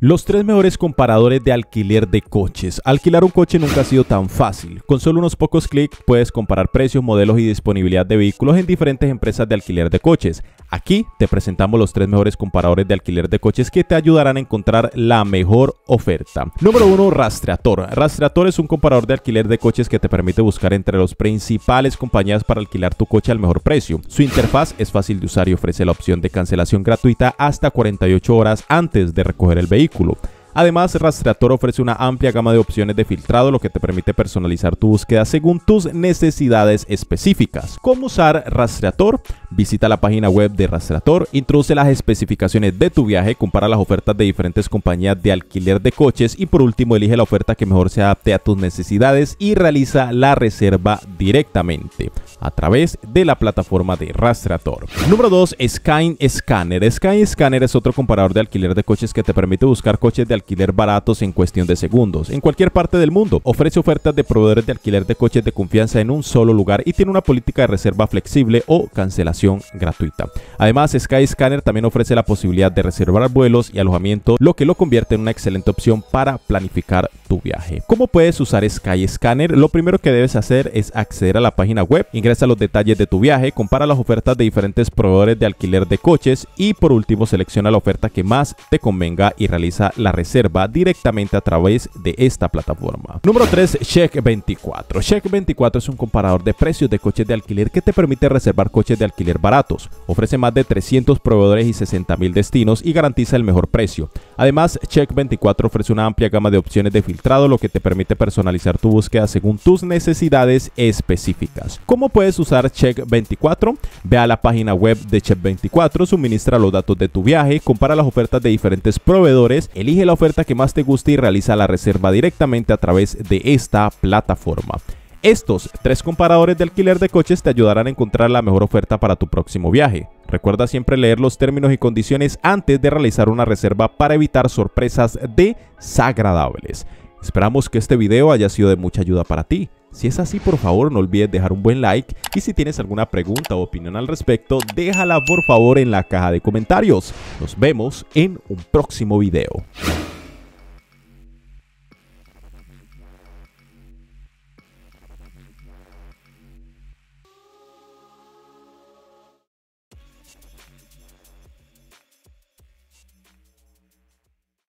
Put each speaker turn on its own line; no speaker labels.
Los tres mejores comparadores de alquiler de coches. Alquilar un coche nunca ha sido tan fácil. Con solo unos pocos clics puedes comparar precios, modelos y disponibilidad de vehículos en diferentes empresas de alquiler de coches. Aquí te presentamos los tres mejores comparadores de alquiler de coches que te ayudarán a encontrar la mejor oferta. Número 1. Rastreator. Rastreator es un comparador de alquiler de coches que te permite buscar entre las principales compañías para alquilar tu coche al mejor precio. Su interfaz es fácil de usar y ofrece la opción de cancelación gratuita hasta 48 horas antes de recoger el vehículo. Además, Rastreator ofrece una amplia gama de opciones de filtrado, lo que te permite personalizar tu búsqueda según tus necesidades específicas. ¿Cómo usar Rastreator? Visita la página web de Rastreator, introduce las especificaciones de tu viaje, compara las ofertas de diferentes compañías de alquiler de coches y por último elige la oferta que mejor se adapte a tus necesidades y realiza la reserva directamente a través de la plataforma de Rastreator. Número 2, Sky Scanner. Sky Scanner es otro comparador de alquiler de coches que te permite buscar coches de alquiler baratos en cuestión de segundos en cualquier parte del mundo. Ofrece ofertas de proveedores de alquiler de coches de confianza en un solo lugar y tiene una política de reserva flexible o cancelación gratuita. Además, sky scanner también ofrece la posibilidad de reservar vuelos y alojamiento, lo que lo convierte en una excelente opción para planificar tu viaje. ¿Cómo puedes usar sky scanner Lo primero que debes hacer es acceder a la página web, ingresa los detalles de tu viaje, compara las ofertas de diferentes proveedores de alquiler de coches y por último selecciona la oferta que más te convenga y realiza la reserva directamente a través de esta plataforma. Número 3, Check 24. Check 24 es un comparador de precios de coches de alquiler que te permite reservar coches de alquiler baratos, ofrece más de 300 proveedores y 60.000 destinos y garantiza el mejor precio. Además, Check24 ofrece una amplia gama de opciones de filtrado, lo que te permite personalizar tu búsqueda según tus necesidades específicas. ¿Cómo puedes usar Check24? Ve a la página web de Check24, suministra los datos de tu viaje, compara las ofertas de diferentes proveedores, elige la oferta que más te guste y realiza la reserva directamente a través de esta plataforma. Estos tres comparadores de alquiler de coches te ayudarán a encontrar la mejor oferta para tu próximo viaje. Recuerda siempre leer los términos y condiciones antes de realizar una reserva para evitar sorpresas desagradables. Esperamos que este video haya sido de mucha ayuda para ti. Si es así, por favor, no olvides dejar un buen like y si tienes alguna pregunta o opinión al respecto, déjala por favor en la caja de comentarios. Nos vemos en un próximo video.